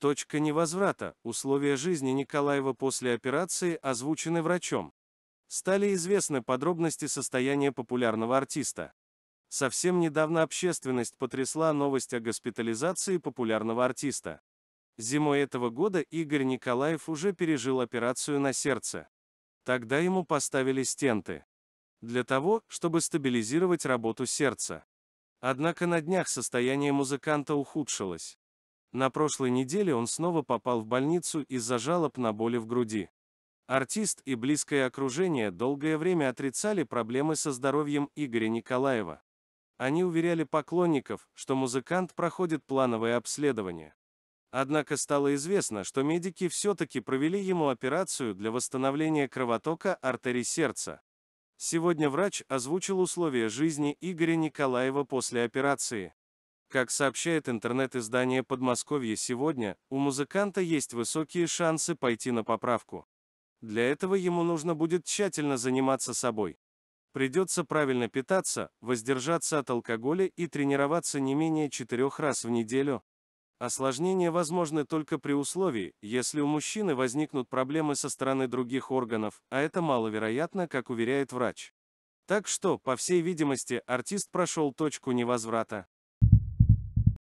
Точка невозврата, условия жизни Николаева после операции озвучены врачом. Стали известны подробности состояния популярного артиста. Совсем недавно общественность потрясла новость о госпитализации популярного артиста. Зимой этого года Игорь Николаев уже пережил операцию на сердце. Тогда ему поставили стенты. Для того, чтобы стабилизировать работу сердца. Однако на днях состояние музыканта ухудшилось. На прошлой неделе он снова попал в больницу из-за жалоб на боли в груди. Артист и близкое окружение долгое время отрицали проблемы со здоровьем Игоря Николаева. Они уверяли поклонников, что музыкант проходит плановое обследование. Однако стало известно, что медики все-таки провели ему операцию для восстановления кровотока артерий сердца. Сегодня врач озвучил условия жизни Игоря Николаева после операции. Как сообщает интернет-издание «Подмосковье сегодня», у музыканта есть высокие шансы пойти на поправку. Для этого ему нужно будет тщательно заниматься собой. Придется правильно питаться, воздержаться от алкоголя и тренироваться не менее четырех раз в неделю. Осложнения возможны только при условии, если у мужчины возникнут проблемы со стороны других органов, а это маловероятно, как уверяет врач. Так что, по всей видимости, артист прошел точку невозврата.